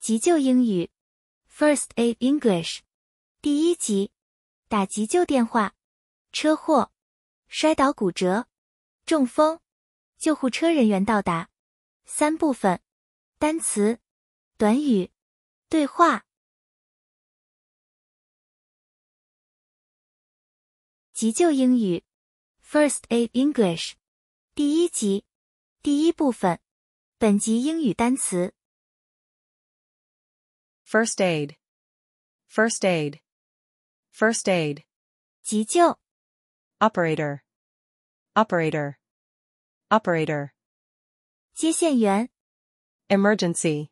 急救英语 First Aid English 第一集，打急救电话，车祸，摔倒骨折，中风，救护车人员到达。三部分，单词、短语、对话。急救英语 First Aid English 第一集第一部分，本集英语单词。First aid. First aid. First aid. 急救 Operator. Operator. Operator. 接线员 Emergency.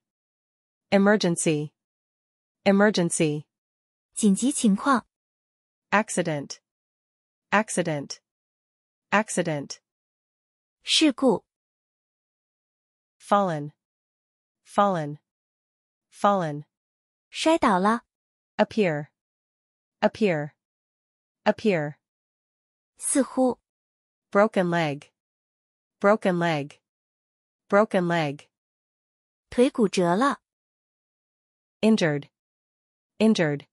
Emergency. Emergency. 紧急情况 Accident. Accident. Accident. 事故 Fallen. Fallen. Fallen. 摔倒了，appear, appear, appear。似乎，broken leg, broken leg, broken leg。腿骨折了，injured, injured,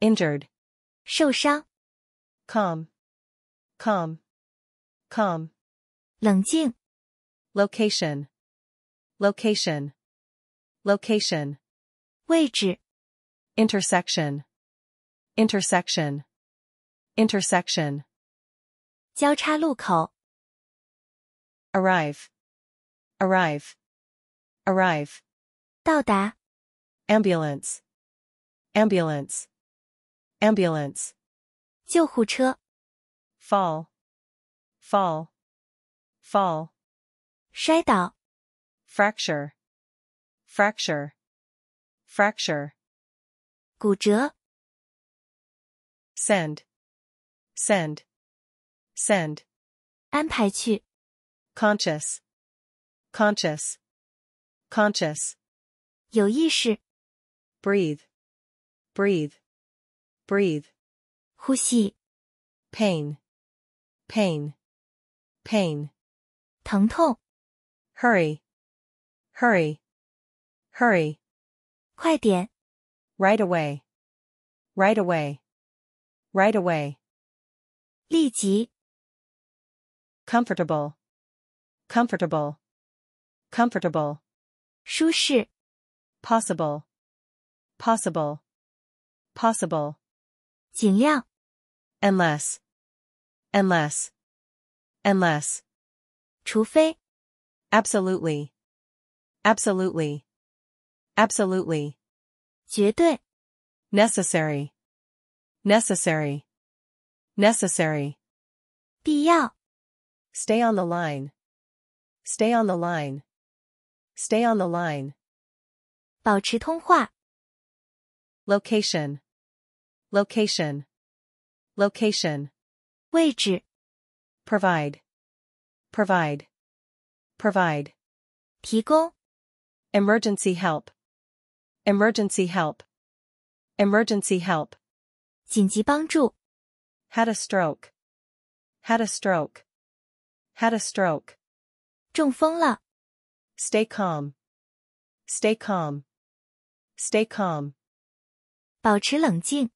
injured。受伤，calm, calm, calm。冷静，location, location, location。位置 intersection intersection intersection 交叉路口 arrive arrive arrive 到达 ambulance ambulance ambulance 救护车 fall fall fall 摔倒 fracture fracture fracture. 骨折 send, send, send. 安排去 conscious, conscious, conscious. 有意识 breathe, breathe, breathe. 呼吸 pain, pain, pain. 疼痛 hurry, hurry, hurry. 快点。Right away. Right away. Right away. 立即。Comfortable. Comfortable. Comfortable. 舒适。Possible. Possible. Possible. 尽量。Unless. Unless. Unless. 除非。Absolutely. Absolutely. Absolutely. necessary, Necessary. Necessary. stay on the line. Stay on the line. Stay on the line. 保持通话。Location. Location. Location. 位置。Provide. Provide. Provide. emergency help. Emergency help. Emergency help. 紧急帮助. Had a stroke. Had a stroke. Had a stroke. 中风了. Stay calm. Stay calm. Stay calm. 保持冷静.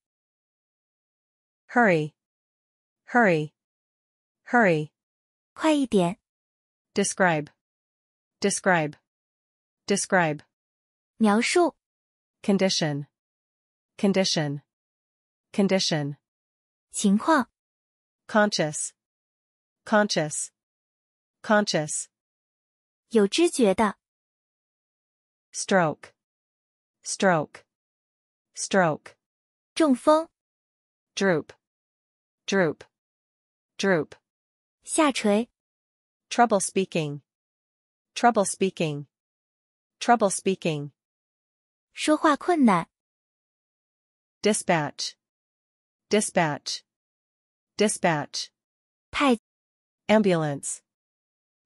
Hurry. Hurry. Hurry. 快一点. Describe. Describe. Describe. 描述 condition, condition, condition. 情况 conscious, conscious, conscious. 有知觉的 stroke, stroke, stroke. 中风 droop, droop, droop. 下垂 trouble speaking, trouble speaking, trouble speaking. 说话困难。dispatch, dispatch, dispatch. 派 ambulance,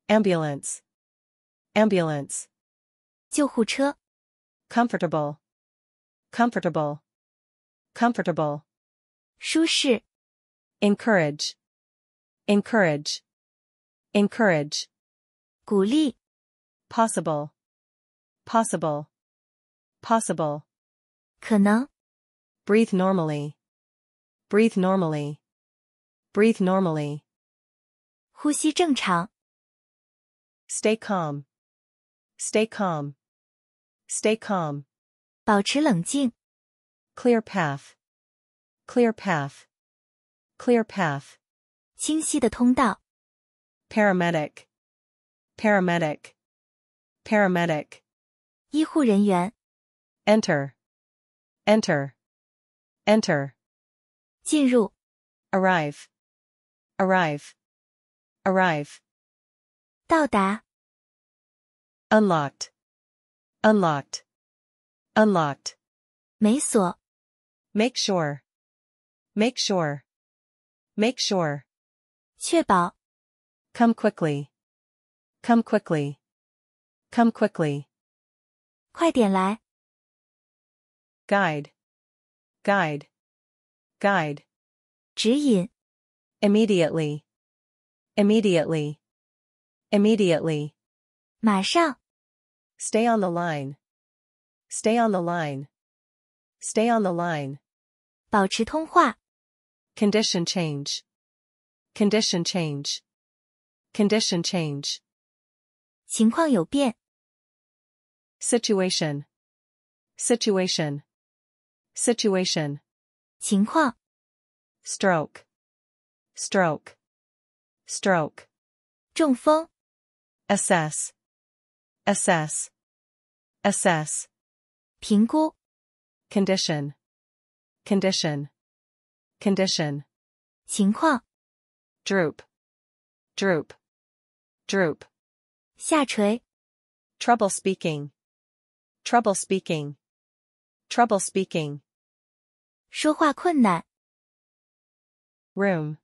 ambulance, ambulance. 救护车。comfortable, comfortable, comfortable. 舒适。encourage, encourage, encourage. Possible, possible, possible. 可能 breathe normally. breathe normally. breathe normally. 呼吸正常 stay calm. stay calm. stay calm. 保持冷静 clear path. clear path. clear path. 清晰的通道 paramedic. paramedic. paramedic. 医护人员 Enter. Enter. Enter. 进入 arrive. Arrive. Arrive. 到达 unlocked. Unlocked. Unlocked. 没锁 make sure. Make sure. Make sure. 确保 come quickly. Come quickly. Come quickly. 快点来 guide, guide, guide. 指引 immediately, immediately, immediately. 马上 stay on the line, stay on the line, stay on the line. 保持通话 condition change, condition change, condition change. 情况有变 situation, situation, Situation. 情况. Stroke. Stroke. Stroke. 中风. Assess. Assess. Assess. 评估. Condition. Condition. Condition. 情况. Droop. Droop. Droop. 下垂. Trouble speaking. Trouble speaking. Trouble speaking. 说话困难。Room,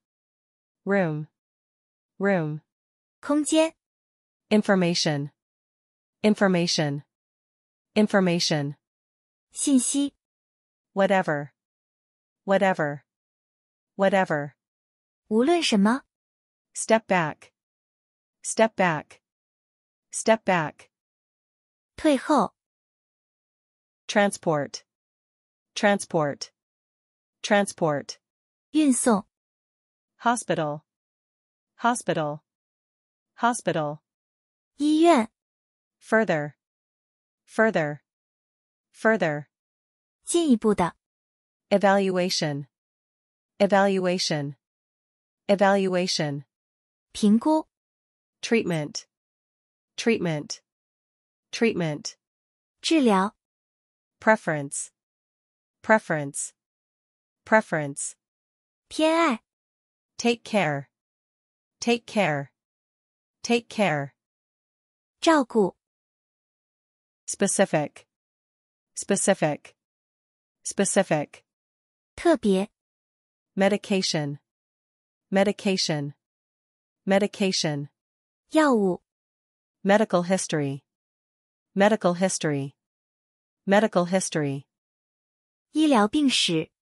room, room, 空间。Information, information, information, 信息。Whatever, whatever, whatever, 无论什么。Step back, step back, step back, 退后。Transport, transport. transport 运送 hospital hospital hospital 医院 further further further 进一步的 evaluation evaluation evaluation 评估 treatment treatment treatment 治疗 preference preference Preference. 偏爱. Take care. Take care. Take care. 照顾. Specific. Specific. Specific. 特别. Medication. Medication. Medication. 药物. Medical history. Medical history. Medical history. 医疗病史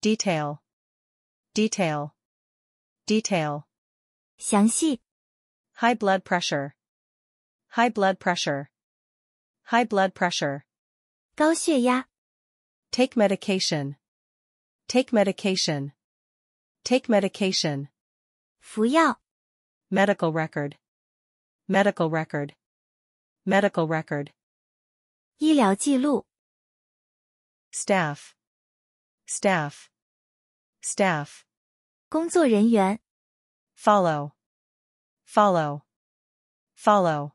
detail, detail, detail. 详细 high blood pressure, high blood pressure, high blood pressure. 高血压 take medication, take medication, take medication. 服药 medical record, medical record, medical record. 医疗记录 staff, staff, staff, follow, follow, follow,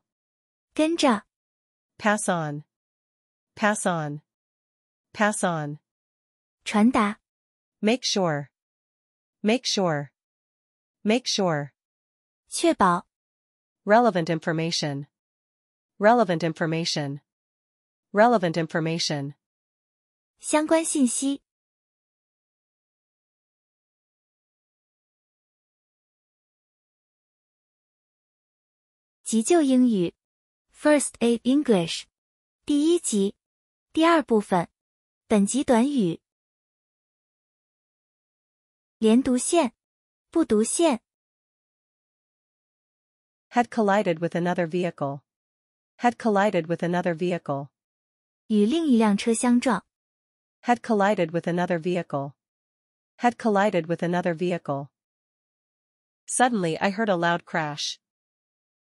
pass on, pass on, pass on, 传达 make sure, make sure, make sure, 确保 relevant information, relevant information, relevant information, 相关信息急救英语，First Aid English，第一集，第二部分。本集短语：连读线，不读线。Had collided with another vehicle. Had collided with another vehicle. 与另一辆车相撞。Had collided with another vehicle. Had collided with another vehicle. Suddenly I heard a loud crash.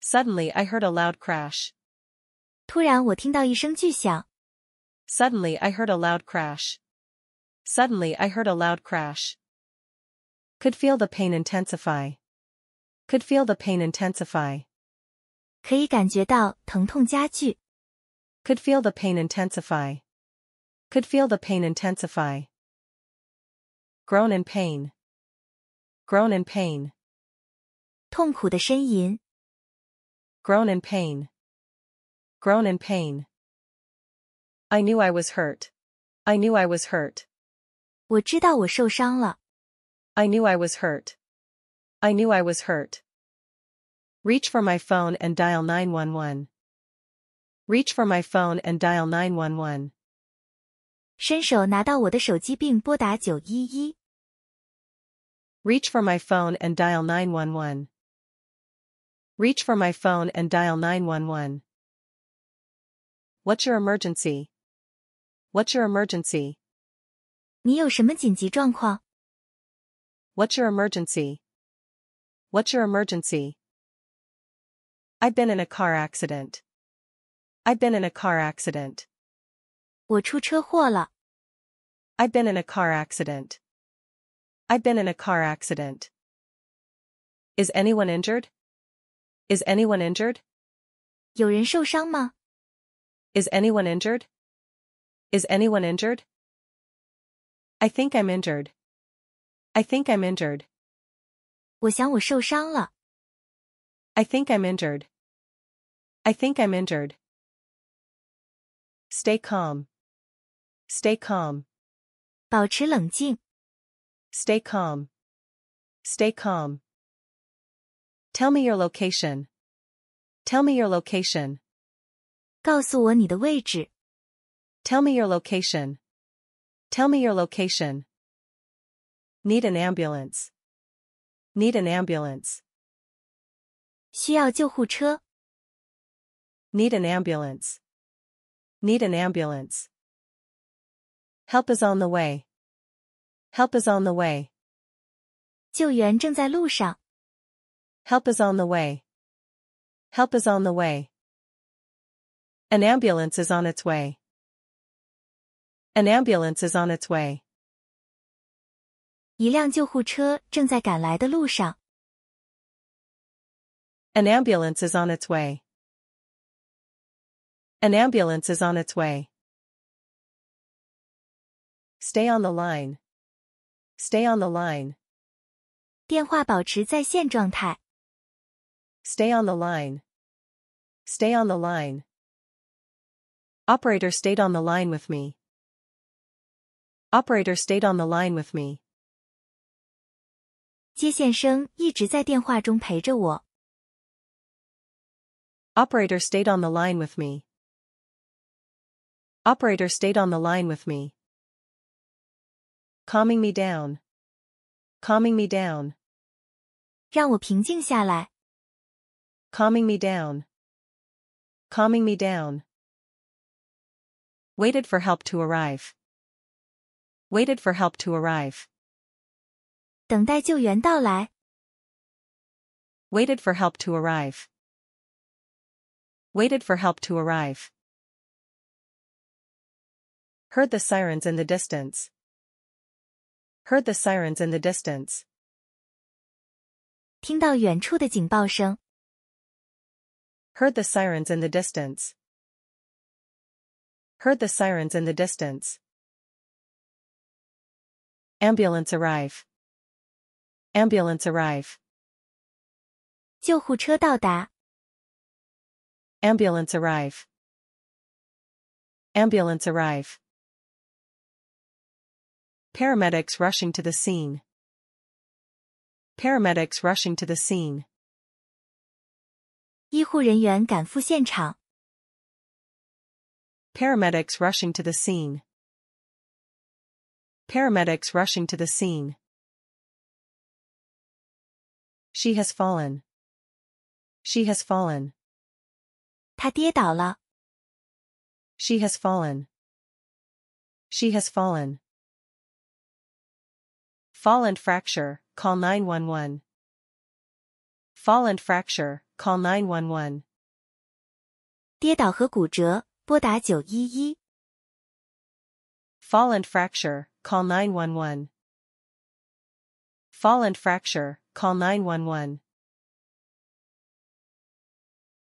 Suddenly I heard a loud crash. Suddenly I heard a loud crash. Suddenly I heard a loud crash. Could feel the pain intensify. Could feel the pain intensify. Could feel the pain intensify. Could feel the pain intensify. Groan in pain. Groan in pain. 痛苦的呻吟。Groan in pain. Groan in pain. I knew I was hurt. I knew I was hurt. 我知道我受伤了。I knew I was hurt. I knew I was hurt. Reach for my phone and dial 911. Reach for my phone and dial 911. 伸手拿到我的手机并拨打911。Reach for my phone and dial 911. Reach for my phone and dial 911. What's your emergency? What's your emergency? 你有什么紧急状况? What's your emergency? What's your emergency? I've been in a car accident. I've been in a car accident. 我出车祸了. I've been in a car accident. I've been in a car accident. Is anyone injured? Is anyone injured? 有人受伤吗? Is anyone injured? Is anyone injured? I think I'm injured. I think I'm injured. 我想我受伤了. I think I'm injured. I think I'm injured. Stay calm. Stay calm. 保持冷静. Stay calm. Stay calm. Tell me your location. Tell me your location. Tell me your location. Tell me your location. Need an ambulance. Need an ambulance. Need an ambulance. Need an ambulance. Help is on the way. Help is on the way. 救援正在路上。Help is on the way. Help is on the way. An ambulance is on its way. An ambulance is on its way. An ambulance is on its way. An ambulance is on its way. Stay on the line. Stay on the line. 电话保持在线状态。Stay on the line. Stay on the line. Operator stayed on the line with me. Operator stayed on the line with me. Operator stayed on the line with me. Operator stayed on the line with me. Calming me down. Calming me down. 让我平静下来。Calming me down. Calming me down. Waited for help to arrive. Waited for help to arrive. Waited for help to arrive. Waited for help to arrive. Heard the sirens in the distance. Heard the sirens in the distance. 听到远处的警报声。Heard the sirens in the distance. Heard the sirens in the distance. Ambulance arrive. Ambulance arrive. 救护车到达. Ambulance arrive. Ambulance arrive. Paramedics rushing to the scene. Paramedics rushing to the scene. 医护人员赶赴现场。Paramedics rushing to the scene. Paramedics rushing to the scene. She has fallen. She has fallen. 她跌倒了。She has fallen. She has fallen. Fall and fracture, call 911. Fall and fracture, Call 911. Fall and fracture, call 911. Fall and fracture, call 911.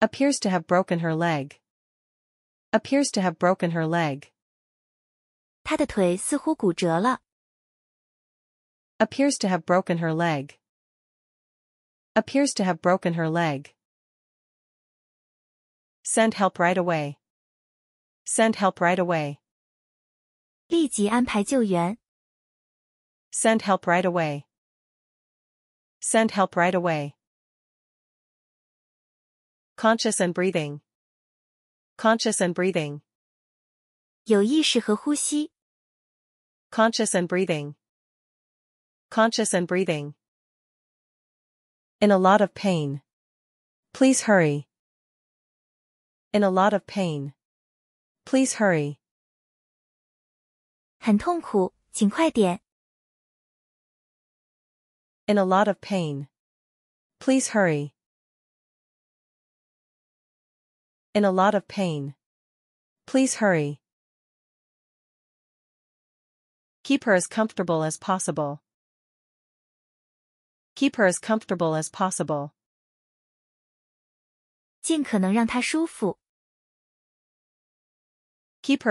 Appears to have broken her leg. Appears to have broken her leg. 她的腿似乎骨折了。Appears to have broken her leg. Appears to have broken her leg. Send help right away. Send help right away. 立即安排救援. Send help right away. Send help right away. Conscious and breathing. Conscious and breathing. 有意识和呼吸. Conscious and breathing. Conscious and breathing. In a lot of pain. Please hurry. In a lot of pain. Please hurry. In a lot of pain. Please hurry. In a lot of pain. Please hurry. Keep her as comfortable as possible keep her as comfortable as possible. Keep her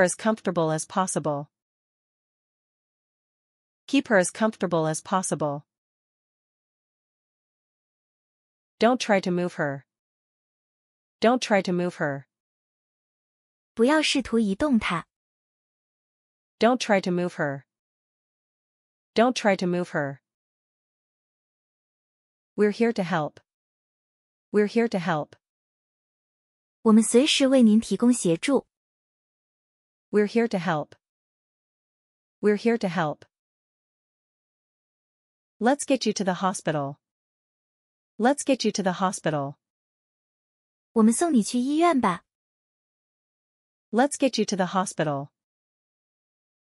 as comfortable as possible. Keep her as comfortable as possible. Don't try to move her. Don't try to move her. do not try to move her. Don't try to move her. We're here to help. We're here to help. we are here to help. We're here to help. Let's get you to the hospital. Let's get you to the hospital. let us get you to the hospital.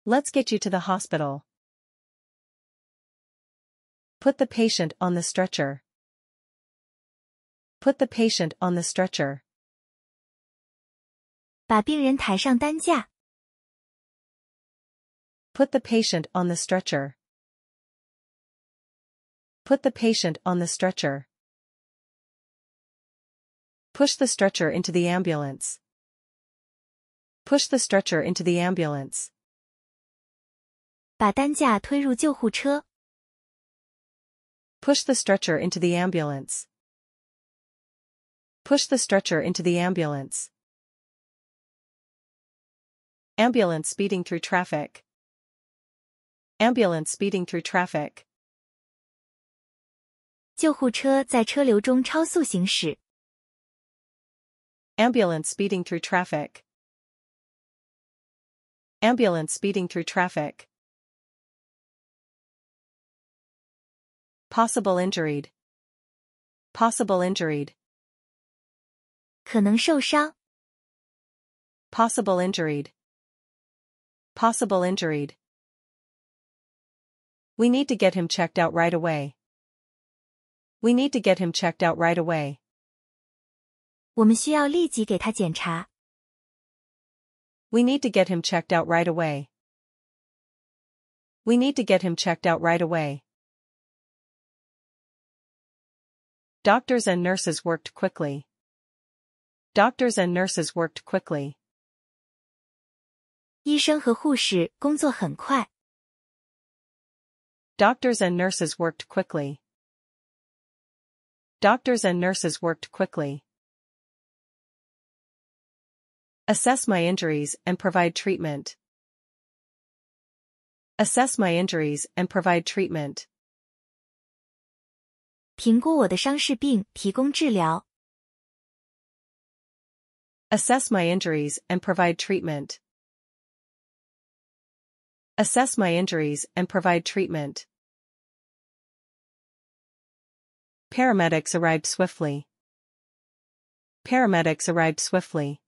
Let's get you to the hospital. Put the patient on the stretcher. Put the patient on the stretcher. Put the patient on the stretcher. Put the patient on the stretcher. Push the stretcher into the ambulance. Push the stretcher into the ambulance. 把担架推入救护车。Push the stretcher into the ambulance. Push the stretcher into the ambulance. Ambulance speeding through traffic. Ambulance speeding through traffic. 救护车在车流中超速行驶. Ambulance speeding through traffic. Ambulance speeding through traffic. possible injured, possible injured, 可能受伤 possible injured, possible injured. We need to get him checked out right away. We need to get him checked out right away. We need to get him checked out right away. We need to get him checked out right away. Doctors and nurses worked quickly. Doctors and nurses worked quickly. Doctors and nurses worked quickly. Doctors and nurses worked quickly. Assess my injuries and provide treatment. Assess my injuries and provide treatment. 评估我的伤势并提供治疗。Assess my injuries and provide treatment. Assess my injuries and provide treatment. Paramedics arrived swiftly. Paramedics arrived swiftly.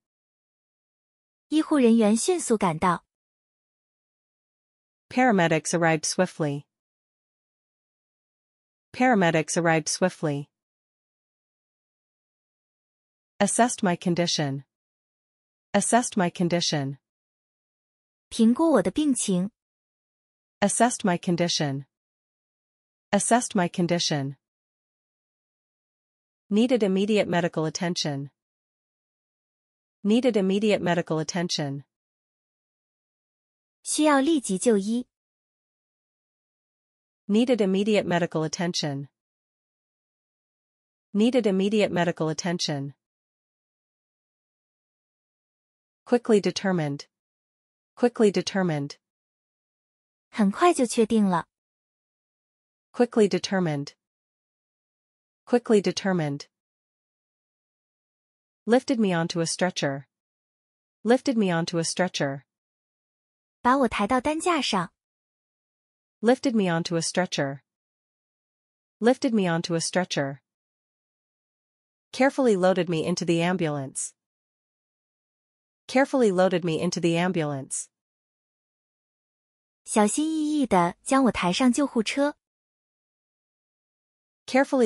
医护人员迅速赶到。Paramedics arrived swiftly. Paramedics arrived swiftly. Assessed my condition. Assessed my condition. 评估我的病情. Assessed my condition. Assessed my condition. Needed immediate medical attention. Needed immediate medical attention. 需要立即就医. Needed immediate medical attention. Needed immediate medical attention. Quickly determined. Quickly determined. Quickly determined. Quickly determined. Lifted me onto a stretcher. Lifted me onto a stretcher. 把我抬到担架上。Lifted me onto a stretcher. Lifted me onto a stretcher. Carefully loaded me into the ambulance. Carefully loaded me into the ambulance. Carefully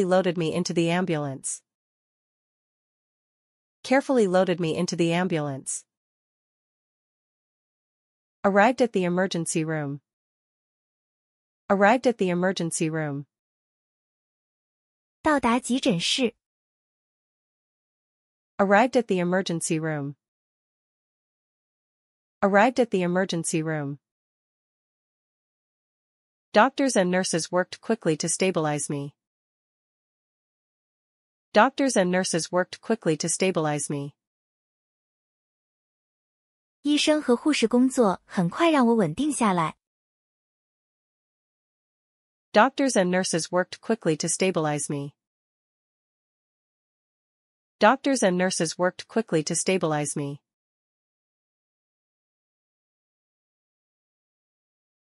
loaded me into the ambulance. Carefully loaded me into the ambulance. Arrived at the emergency room. Arrived at the emergency room. Arrived at the emergency room. Arrived at the emergency room. Doctors and nurses worked quickly to stabilize me. Doctors and nurses worked quickly to stabilize me. 医生和护士工作很快让我稳定下来。Doctors and nurses worked quickly to stabilize me. Doctors and nurses worked quickly to stabilize me.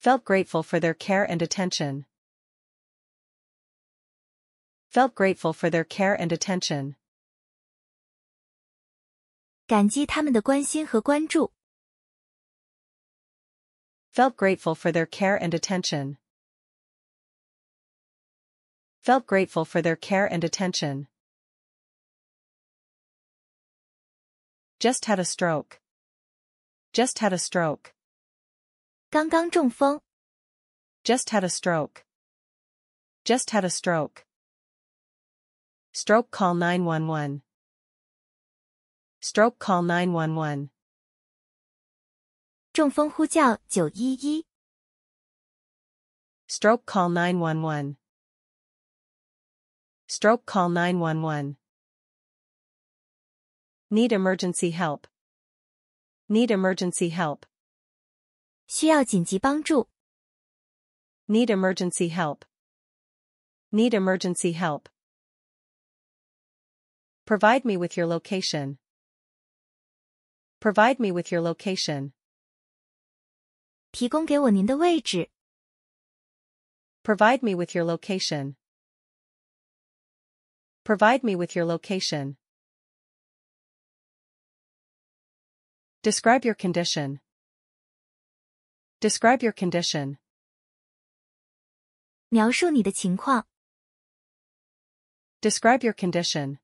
Felt grateful for their care and attention. Felt grateful for their care and attention. 感激他们的关心和关注。Felt grateful for their care and attention felt grateful for their care and attention. Just had a stroke. Just had a stroke. 刚刚中风. Just had a stroke. Just had a stroke. Stroke call 911. Stroke call 911. 中风呼叫 911. Stroke call 911. Stroke call 911. Need emergency help. Need emergency help. Need emergency help. Need emergency help. Provide me with your location. Provide me with your location. Provide me with your location. Provide me with your location. Describe your condition. Describe your condition. 描述你的情况. Describe your condition.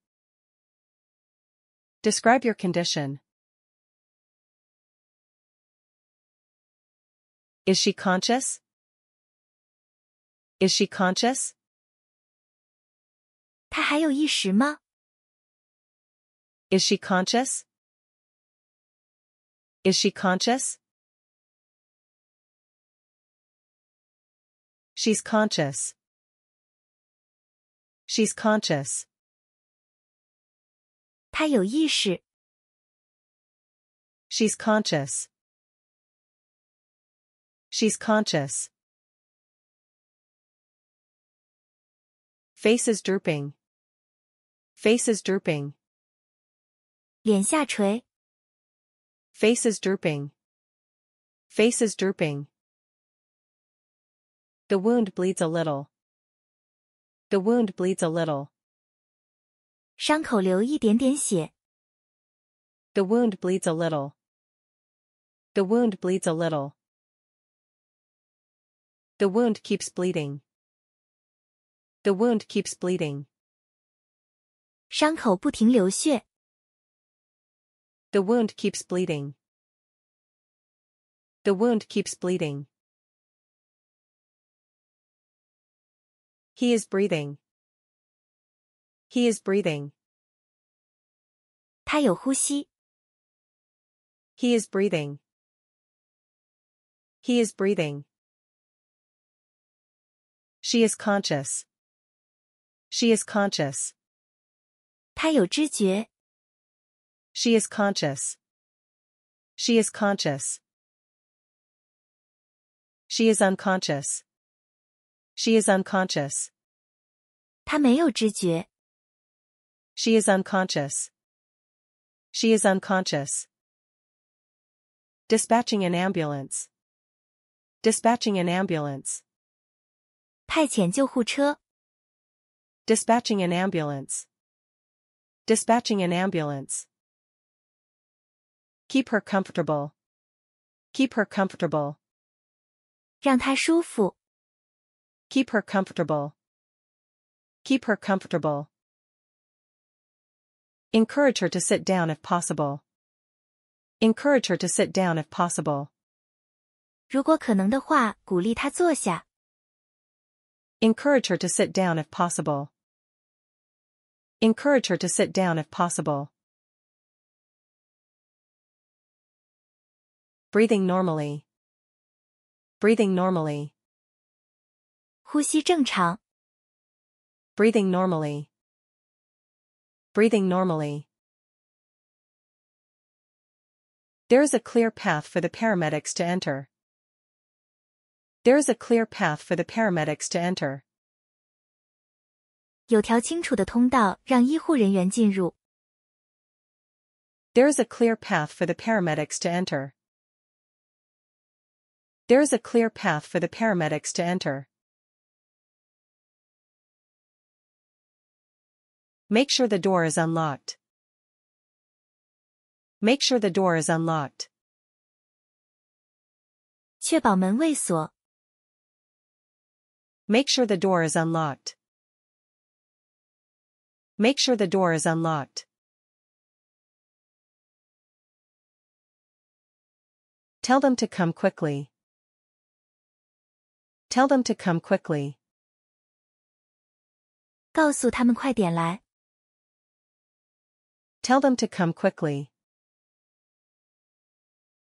Describe your condition. Is she conscious? Is she conscious? 她还有意识吗？Is she conscious? Is she conscious? She's conscious. She's conscious. 她有意识。She's conscious. She's conscious. Face is drooping. Face is drooping. 脸下垂. Face is drooping. Face is drooping. The wound bleeds a little. The wound bleeds a little. 伤口流一点点血. The wound bleeds a little. The wound bleeds a little. The wound keeps bleeding. The wound keeps bleeding. 伤口不停流血。The wound keeps bleeding. The wound keeps bleeding. He is breathing. He is breathing. 他有呼吸。He is breathing. He is breathing. She is conscious. She is conscious. She is conscious. She is conscious. She is unconscious. She is unconscious. She is unconscious. She is unconscious. Dispatching an ambulance. Dispatching an ambulance. Dispatching an ambulance. Dispatching an ambulance. Keep her comfortable. Keep her comfortable. 让她舒服. Keep her comfortable. Keep her comfortable. Encourage her to sit down if possible. Encourage her to sit down if possible. 如果可能的话，鼓励她坐下. Encourage her to sit down if possible. Encourage her to sit down if possible. Breathing normally. Breathing normally. 呼吸正常. Breathing normally. Breathing normally. There is a clear path for the paramedics to enter. There is a clear path for the paramedics to enter. 有条清楚的通道让医护人员进入。There is a clear path for the paramedics to enter. There is a clear path for the paramedics to enter. Make sure the door is unlocked. Make sure the door is unlocked. 确保门未锁。Make sure the door is unlocked. Make sure the door is unlocked. Tell them to come quickly. Tell them to come quickly. Tell them to come quickly.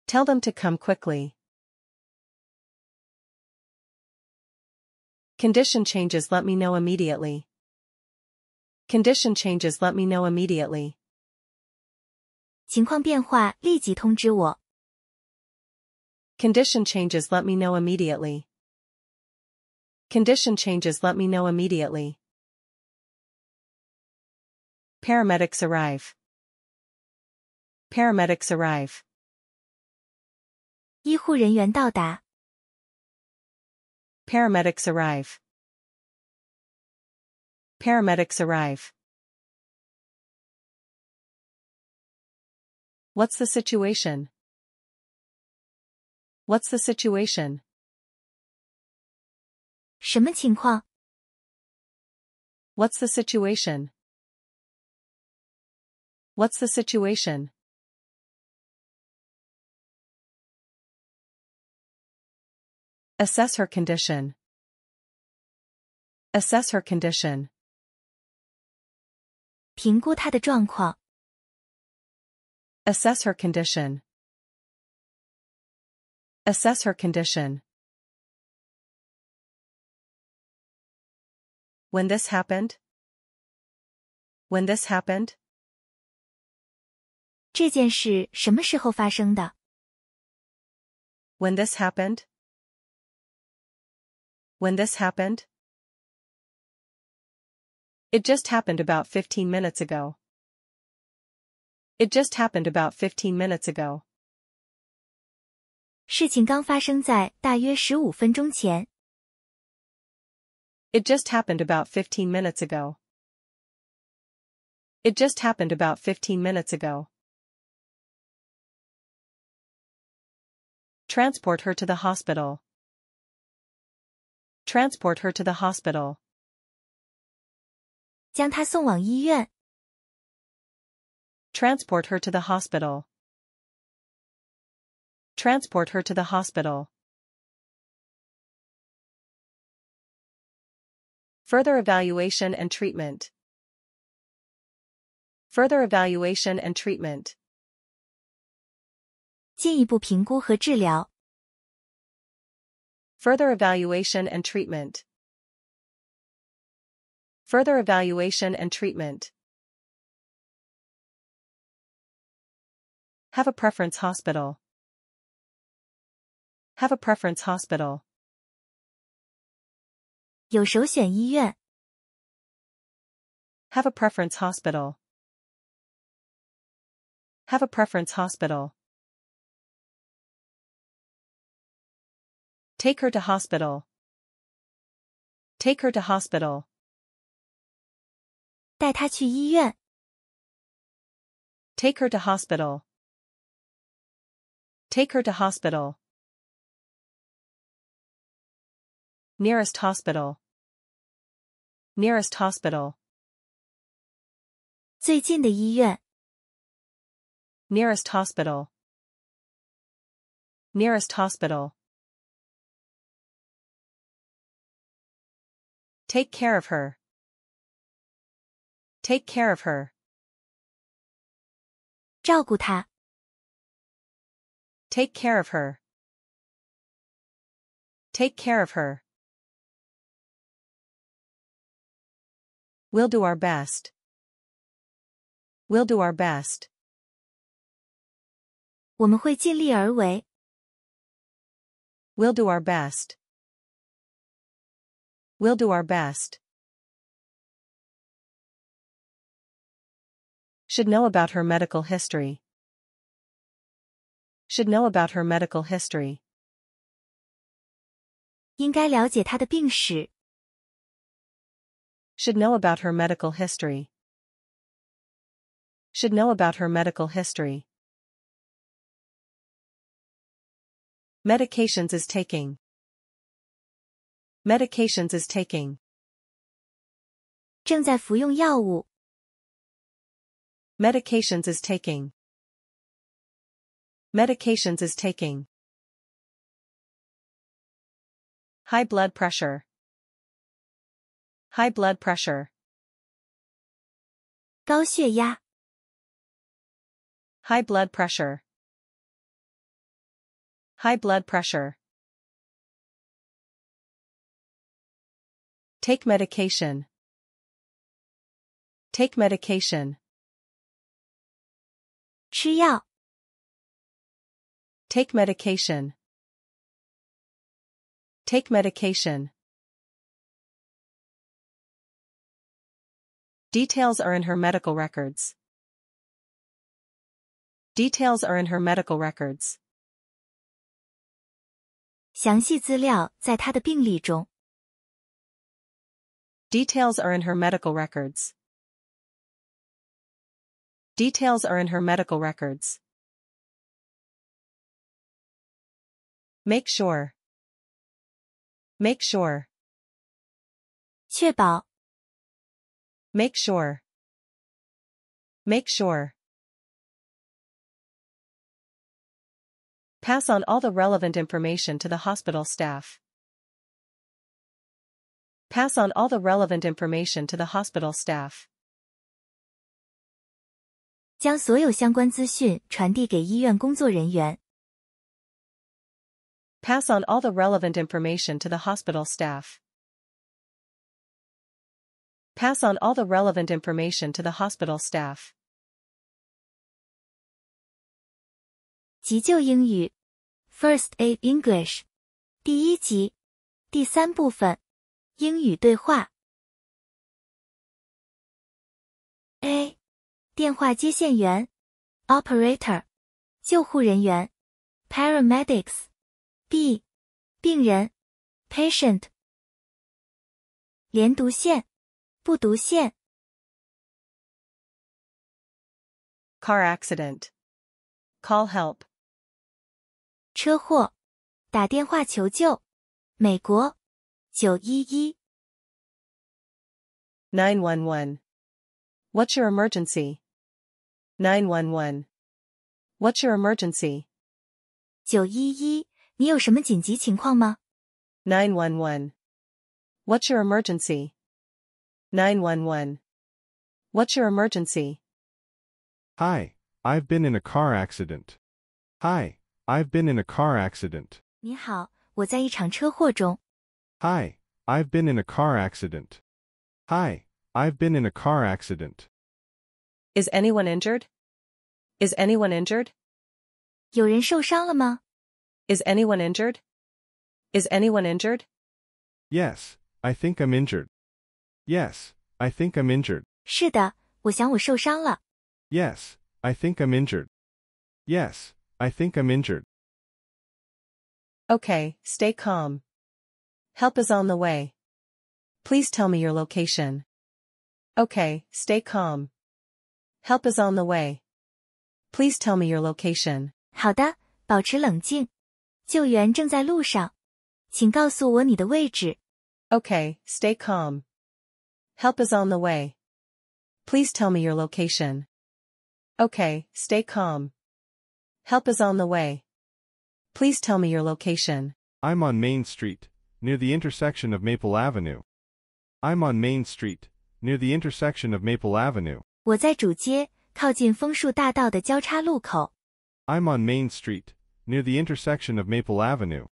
Tell them to come quickly. Condition changes let me know immediately. Condition changes let me know immediately. Condition changes let me know immediately. Condition changes let me know immediately. Paramedics arrive. Paramedics arrive. 医护人员到达。Paramedics arrive. Paramedics arrive. What's the situation? What's the situation? 什么情况? What's the situation? What's the situation? Assess her condition. Assess her condition. 评估她的状况。Assess her condition. Assess her condition. When this happened? When this happened? 这件事什么时候发生的？When this happened? When this happened? It just happened about 15 minutes ago. It just happened about 15 minutes ago. 事情刚发生在大约 just happened about 15 minutes ago. It just happened about 15 minutes ago. Transport her to the hospital. Transport her to the hospital. 将她送往医院。Transport her to the hospital. Transport her to the hospital. Further evaluation and treatment. Further evaluation and treatment. Further evaluation and treatment. Further evaluation and treatment. Have a preference hospital. Have a preference hospital. Have a preference hospital. Have a preference hospital. Take her to hospital. Take her to hospital. 带她去医院。Take her to hospital. Take her to hospital. Nearest hospital. Nearest hospital. 最近的医院。Nearest hospital. Nearest hospital. Take care of her. Take care of her. Take care of her. Take care of her. We'll do our best. We'll do our best. we will do our best. We'll do our best. Should know about her medical history. Should know about her medical history. Should know about her medical history. Should know about her medical history. Medications is taking. Medications is taking. 正在服用药物。Medications is taking. Medications is taking. High blood pressure. High blood pressure. 高血压. High blood pressure. High blood pressure. Take medication. Take medication. 吃药 take medication take medication Details are in her medical records. Details are in her medical records. 详细资料在她的病历中. Details are in her medical records. Details are in her medical records. Make sure. Make sure. 确保. Make sure. Make sure. Pass on all the relevant information to the hospital staff. Pass on all the relevant information to the hospital staff. 将所有相关资讯传递给医院工作人员。Pass on all the relevant information to the hospital staff. Pass on all the relevant information to the hospital staff. 急救英语，First Aid English，第一集，第三部分，英语对话。A 电话接线员，operator，救护人员，paramedics。b，病人，patient。连读线，不读线。Car accident. Call help. 车祸，打电话求救。美国，九一一。Nine one one. What's your emergency? 911. What's your emergency? 911, What's your emergency? 911. What's your emergency? Hi, I've been in a car accident. Hi, I've been in a car accident. Hi, i I've been in a car accident. Hi, I've been in a car accident. Is anyone injured? Is anyone injured? 有人受伤了吗? Is anyone injured? Is anyone injured? Yes, I think I'm injured. Yes, I think I'm injured. 是的，我想我受伤了。Yes, I think I'm injured. Yes, I think I'm injured. Okay, stay calm. Help is on the way. Please tell me your location. Okay, stay calm. Help is on the way. Please tell me your location. 好的，保持冷静。救援正在路上，请告诉我你的位置。Okay, stay calm. Help is on the way. Please tell me your location. Okay, stay calm. Help is on the way. Please tell me your location. I'm on Main Street, near the intersection of Maple Avenue. I'm on Main Street, near the intersection of Maple Avenue. 我在主街，靠近枫树大道的交叉路口。I'm on Main Street, near the intersection of Maple Avenue.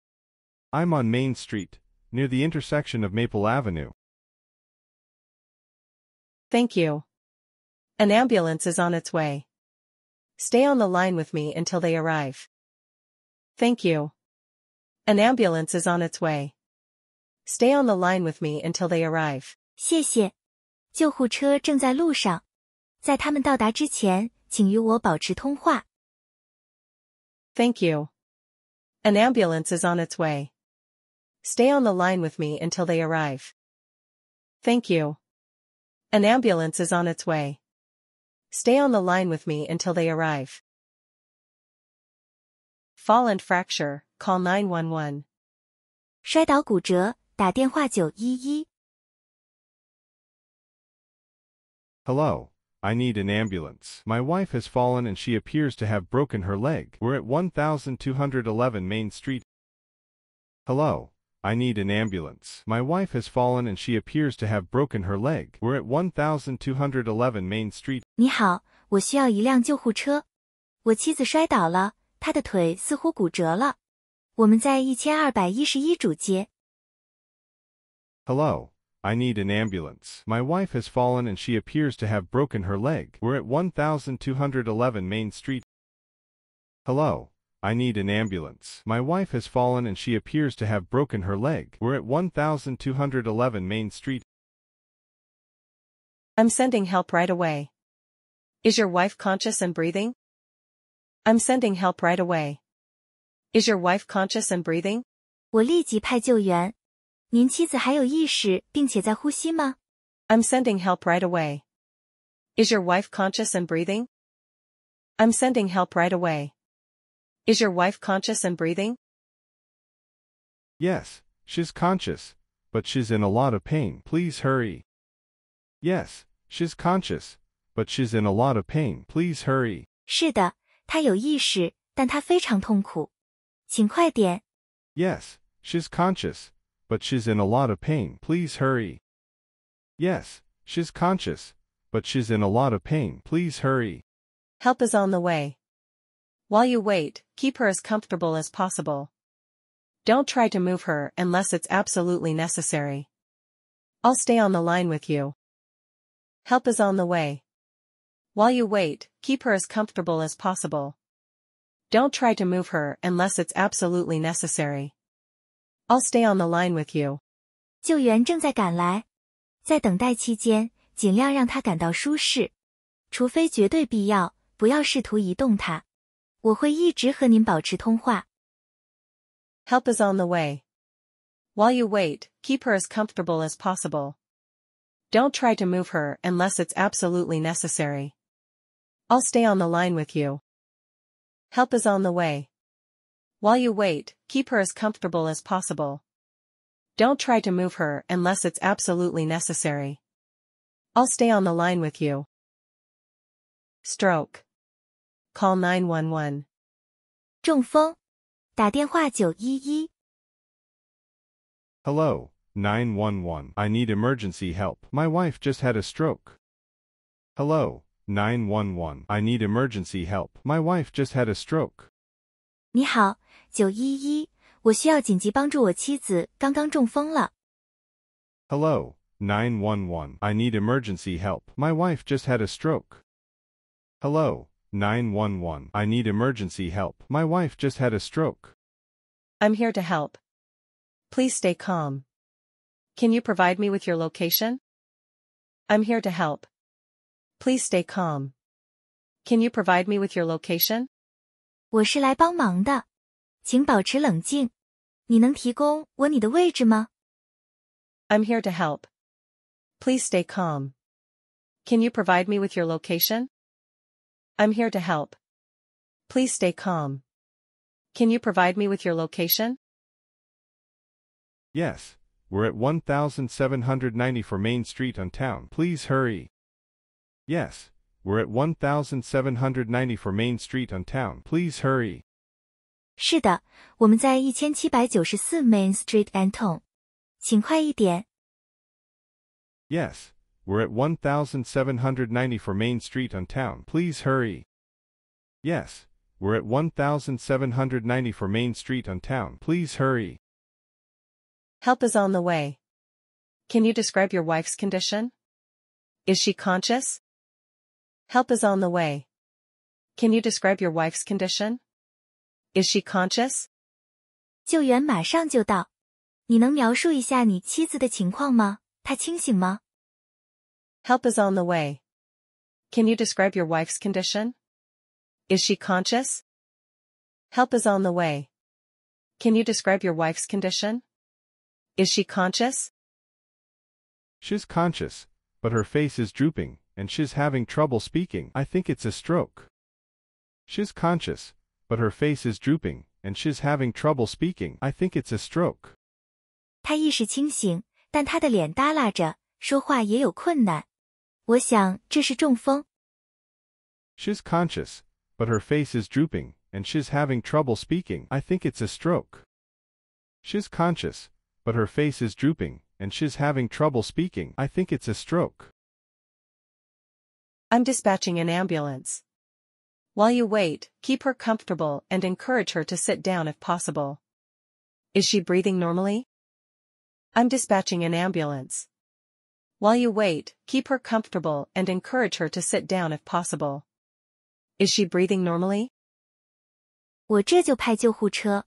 I'm on Main Street, near the intersection of Maple Avenue. Thank you. An ambulance is on its way. Stay on the line with me until they arrive. Thank you. An ambulance is on its way. Stay on the line with me until they arrive. 谢谢，救护车正在路上。在他们到达之前，请与我保持通话。Thank you. An ambulance is on its way. Stay on the line with me until they arrive. Thank you. An ambulance is on its way. Stay on the line with me until they arrive. Fall and fracture, call 911. 摔倒骨折打电话 Hello. I need an ambulance. My wife has fallen and she appears to have broken her leg. We're at 1211 Main Street. Hello. I need an ambulance. My wife has fallen and she appears to have broken her leg. We're at 1211 Main Street. 你好，我需要一辆救护车。我妻子摔倒了，她的腿似乎骨折了。我们在1211主街。Hello. I need an ambulance. My wife has fallen and she appears to have broken her leg. We're at 1211 Main Street. Hello. I need an ambulance. My wife has fallen and she appears to have broken her leg. We're at 1211 Main Street. I'm sending help right away. Is your wife conscious and breathing? I'm sending help right away. Is your wife conscious and breathing? 我立即派救援。i am sending help right away. Is your wife conscious and breathing? I'm sending help right away. Is your wife conscious and breathing? Yes, she's conscious, but she's in a lot of pain. Please hurry. Yes, she's conscious, but she's in a lot of pain. Please hurry. 是的，她有意识，但她非常痛苦。请快点。Yes, she's conscious, but she's in a lot of pain. Please hurry. Yes, she's conscious, but she's in a lot of pain. Please hurry. Help is on the way. While you wait, keep her as comfortable as possible. Don't try to move her unless it's absolutely necessary. I'll stay on the line with you. Help is on the way. While you wait, keep her as comfortable as possible. Don't try to move her unless it's absolutely necessary. I'll stay on the line with you. 救援正在赶来，在等待期间，尽量让他感到舒适，除非绝对必要，不要试图移动他。我会一直和您保持通话。Help is on the way. While you wait, keep her as comfortable as possible. Don't try to move her unless it's absolutely necessary. I'll stay on the line with you. Help is on the way. While you wait, keep her as comfortable as possible. Don't try to move her unless it's absolutely necessary. I'll stay on the line with you. Stroke. Call 911. 中风打电话 Hello, 911. I need emergency help. My wife just had a stroke. Hello, 911. I need emergency help. My wife just had a stroke. 你好,九一一，我需要紧急帮助我妻子刚刚中风了。Hello, nine one one. I need emergency help. My wife just had a stroke. Hello, nine one one. I need emergency help. My wife just had a stroke. I'm here to help. Please stay calm. Can you provide me with your location? I'm here to help. Please stay calm. Can you provide me with your location? 我是来帮忙的，请保持冷静。你能提供我你的位置吗 am here to help. Please stay calm. Can you provide me with your location? I'm here to help. Please stay calm. Can you provide me with your location? Yes, we're at 1794 Main Street on town. Please hurry. Yes, we're at 1794 Main Street on town. Please hurry. 是的，我们在一千七百九十四 Main Street and we we're at one thousand seven hundred ninety for Main Street in Town. Please hurry. Yes, we're at one thousand seven hundred ninety for Main Street in Town. Please hurry. Help is on the way. Can you describe your wife's condition? Is she conscious? Help is on the way. Can you describe your wife's condition? Is she conscious? 救援马上就到，你能描述一下你妻子的情况吗？她清醒吗？Help is on the way. Can you describe your wife's condition? Is she conscious? Help is on the way. Can you describe your wife's condition? Is she conscious? She's conscious, but her face is drooping, and she's having trouble speaking. I think it's a stroke. She's conscious, but her face is drooping, and she's having trouble speaking. I think it's a stroke. 她意识清醒，但她的脸耷拉着，说话也有困难。我想这是中风。She's conscious, but her face is drooping, and she's having trouble speaking. I think it's a stroke. She's conscious, but her face is drooping, and she's having trouble speaking. I think it's a stroke. I'm dispatching an ambulance. While you wait, keep her comfortable and encourage her to sit down if possible. Is she breathing normally? I'm dispatching an ambulance. While you wait, keep her comfortable and encourage her to sit down if possible. Is she breathing normally? 我这就派救护车。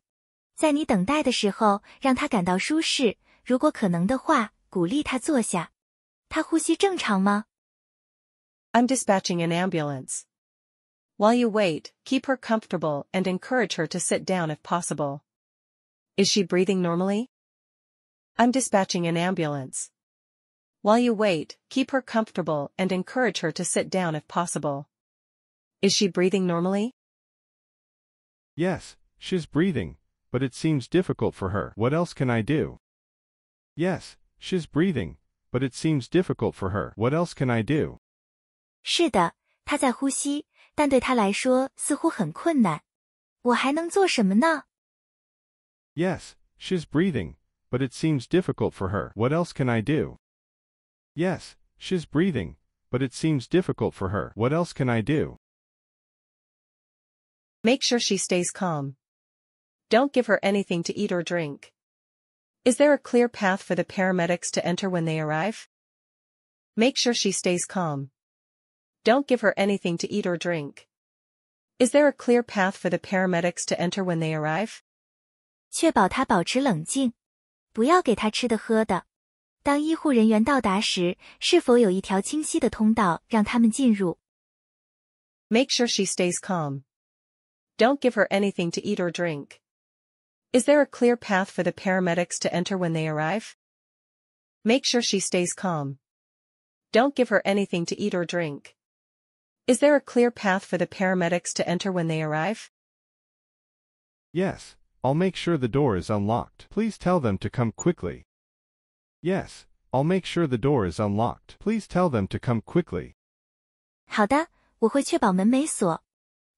在你等待的时候，让她感到舒适。如果可能的话，鼓励她坐下。她呼吸正常吗？am dispatching an ambulance. While you wait, keep her comfortable and encourage her to sit down if possible. Is she breathing normally? I'm dispatching an ambulance. While you wait, keep her comfortable and encourage her to sit down if possible. Is she breathing normally? Yes, she's breathing, but it seems difficult for her. What else can I do? Yes, she's breathing, but it seems difficult for her. What else can I do? 是的，她在呼吸，但对他来说似乎很困难。我还能做什么呢？Yes, she's breathing, but it seems difficult for her. What else can I do? Yes, she's breathing, but it seems difficult for her. What else can I do? Make sure she stays calm. Don't give her anything to eat or drink. Is there a clear path for the paramedics to enter when they arrive? Make sure she stays calm. Don't give her anything to eat or drink. Is there a clear path for the paramedics to enter when they arrive? Make sure she stays calm. Don't give her anything to eat or drink. Is there a clear path for the paramedics to enter when they arrive? Make sure she stays calm. Don't give her anything to eat or drink. Is there a clear path for the paramedics to enter when they arrive? Yes, I'll make sure the door is unlocked. Please tell them to come quickly. Yes, I'll make sure the door is unlocked. Please tell them to come quickly. 好的，我会确保门没锁，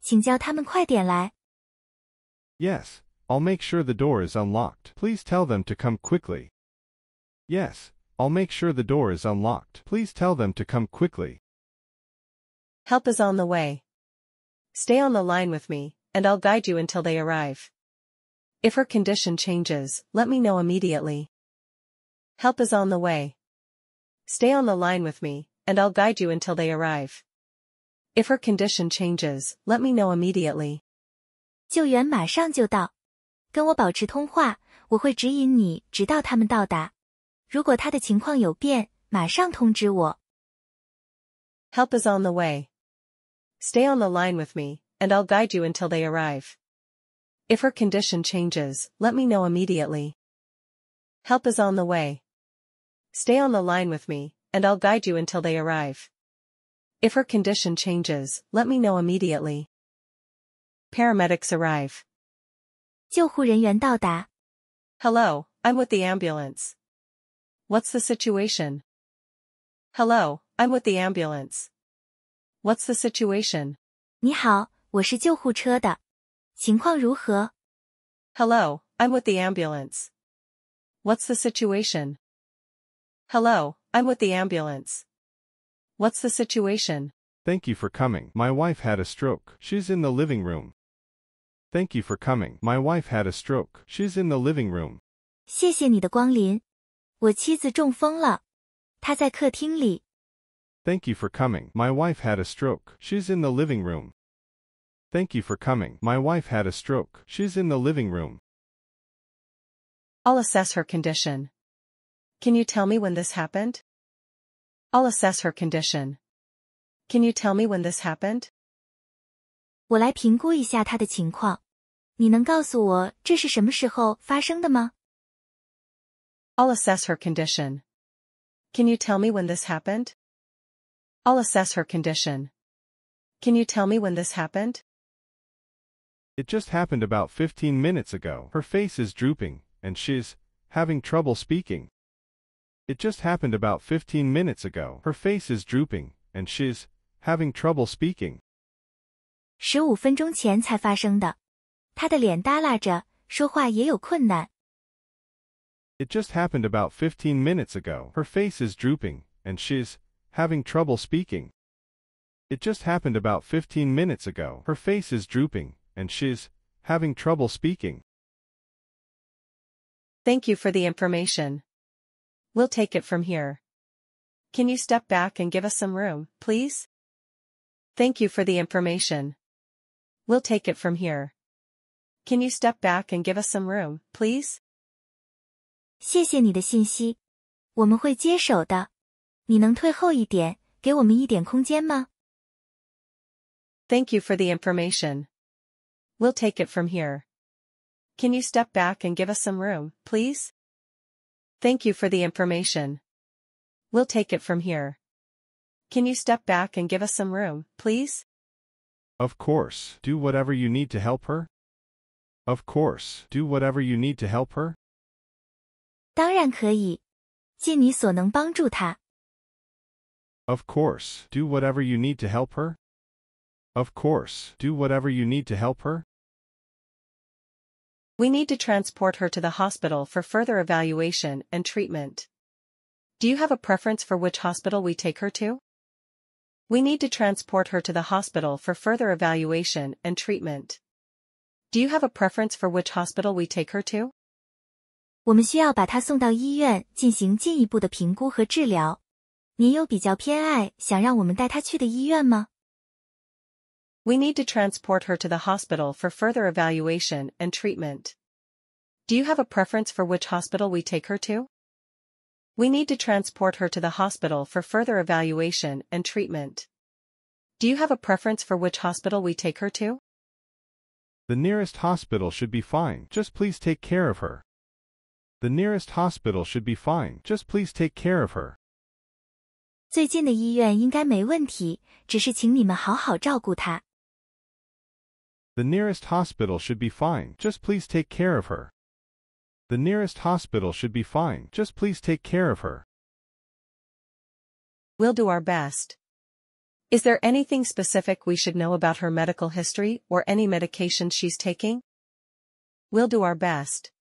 请叫他们快点来。Yes, I'll make sure the door is unlocked. Please tell them to come quickly. Yes, I'll make sure the door is unlocked. Please tell them to come quickly. Help is on the way. Stay on the line with me, and I'll guide you until they arrive. If her condition changes, let me know immediately. Help is on the way. Stay on the line with me, and I'll guide you until they arrive. If her condition changes, let me know immediately. 救援马上就到，跟我保持通话，我会指引你直到他们到达。如果他的情况有变，马上通知我。Help is on the way. Stay on the line with me, and I'll guide you until they arrive. If her condition changes, let me know immediately. Help is on the way. Stay on the line with me, and I'll guide you until they arrive. If her condition changes, let me know immediately. Paramedics arrive. 救护人员到达. Hello, I'm with the ambulance. What's the situation? Hello, I'm with the ambulance. What's the situation? Hello, i I'm with the ambulance. What's the situation? Hello, I'm with the ambulance. What's the situation? Thank you for coming. My wife had a stroke. She's in the living room. Thank you for coming. My wife had a stroke. She's in the living room. 谢谢你的光临。我妻子中风了，她在客厅里。Thank you for coming. My wife had a stroke. She's in the living room. Thank you for coming. My wife had a stroke. She's in the living room. I'll assess her condition. Can you tell me when this happened? I'll assess her condition. Can you tell me when this happened? 我来评估一下她的情况。你能告诉我这是什么时候发生的吗？will assess her condition. Can you tell me when this happened? I'll assess her condition. Can you tell me when this happened? It just happened about 15 minutes ago. Her face is drooping, and she's having trouble speaking. It just happened about 15 minutes ago. Her face is drooping, and she's having trouble speaking. It just happened about 15 minutes ago. Her face is drooping, and she's having trouble speaking. It just happened about 15 minutes ago. Her face is drooping, and she's having trouble speaking. Thank you for the information. We'll take it from here. Can you step back and give us some room, please? Thank you for the information. We'll take it from here. Can you step back and give us some room, please? 谢谢你的信息，我们会接手的。你能退后一点，给我们一点空间吗？Thank you for the information. We'll take it from here. Can you step back and give us some room, please? Thank you for the information. We'll take it from here. Can you step back and give us some room, please? Of course. Do whatever you need to help her. Of course. Do whatever you need to help her. 当然可以，尽你所能帮助她。of course, do whatever you need to help her. Of course, do whatever you need to help her. We need to transport her to the hospital for further evaluation and treatment. Do you have a preference for which hospital we take her to? We need to transport her to the hospital for further evaluation and treatment. Do you have a preference for which hospital we take her to? 我们需要把她送到医院进行进一步的评估和治疗。we need to transport her to the hospital for further evaluation and treatment. Do you have a preference for which hospital we take her to? We need to transport her to the hospital for further evaluation and treatment. Do you have a preference for which hospital we take her to? The nearest hospital should be fine, just please take care of her. The nearest hospital should be fine, just please take care of her. 最近的医院应该没问题，只是请你们好好照顾她。The nearest hospital should be fine. Just please take care of her. The nearest hospital should be fine. Just please take care of her. We'll do our best. Is there anything specific we should know about her medical history or any medication she's taking? We'll do our best.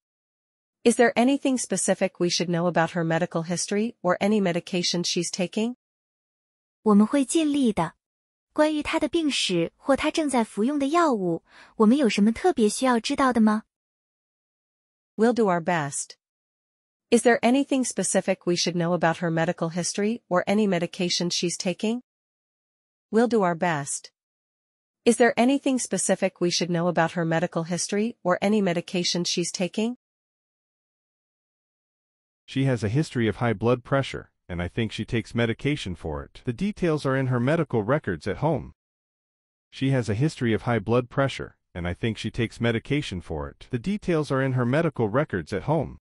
Is there anything specific we should know about her medical history or any medication she's taking? we will do our best. Is there anything specific we should know about her medical history or any medication she's taking? We'll do our best. Is there anything specific we should know about her medical history or any medication she's taking? She has a history of high blood pressure, and I think she takes medication for it. The details are in her medical records at home. She has a history of high blood pressure, and I think she takes medication for it. The details are in her medical records at home.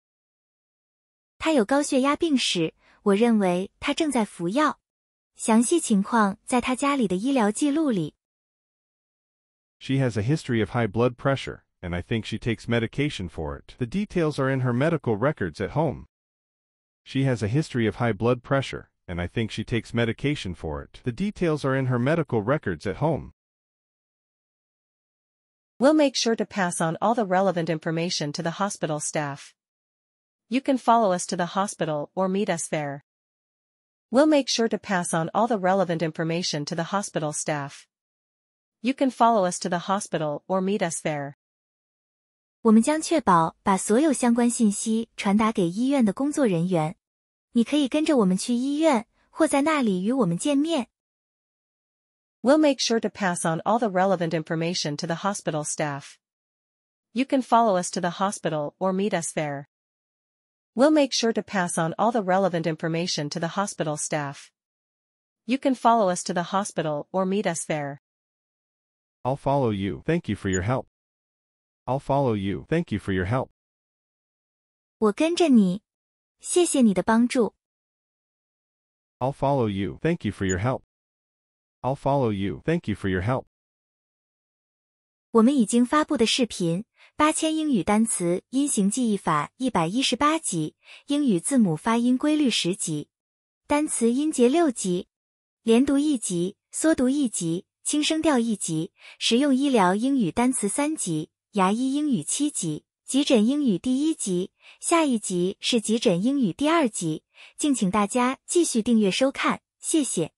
她有高血压病史，我认为她正在服药。详细情况在她家里的医疗记录里。She has a history of high blood pressure, and I think she takes medication for it. The details are in her medical records at home. She has a history of high blood pressure, and I think she takes medication for it. The details are in her medical records at home. We'll make sure to pass on all the relevant information to the hospital staff. You can follow us to the hospital or meet us there. We'll make sure to pass on all the relevant information to the hospital staff. You can follow us to the hospital or meet us there. 我们将确保把所有相关信息传达给医院的工作人员。你可以跟着我们去医院，或在那里与我们见面。We'll make sure to pass on all the relevant information to the hospital staff. You can follow us to the hospital or meet us there. We'll make sure to pass on all the relevant information to the hospital staff. You can follow us to the hospital or meet us there. I'll follow you. Thank you for your help. I'll follow you. Thank you for your help. 我跟着你，谢谢你的帮助。I'll follow you. Thank you for your help. I'll follow you. Thank you for your help. 我们已经发布的视频：八千英语单词音形记忆法一百一十八集，英语字母发音规律十集，单词音节六集，连读一集，缩读一集，轻声调一集，实用医疗英语单词三集。牙医英语七级，急诊英语第一级，下一集是急诊英语第二级，敬请大家继续订阅收看，谢谢。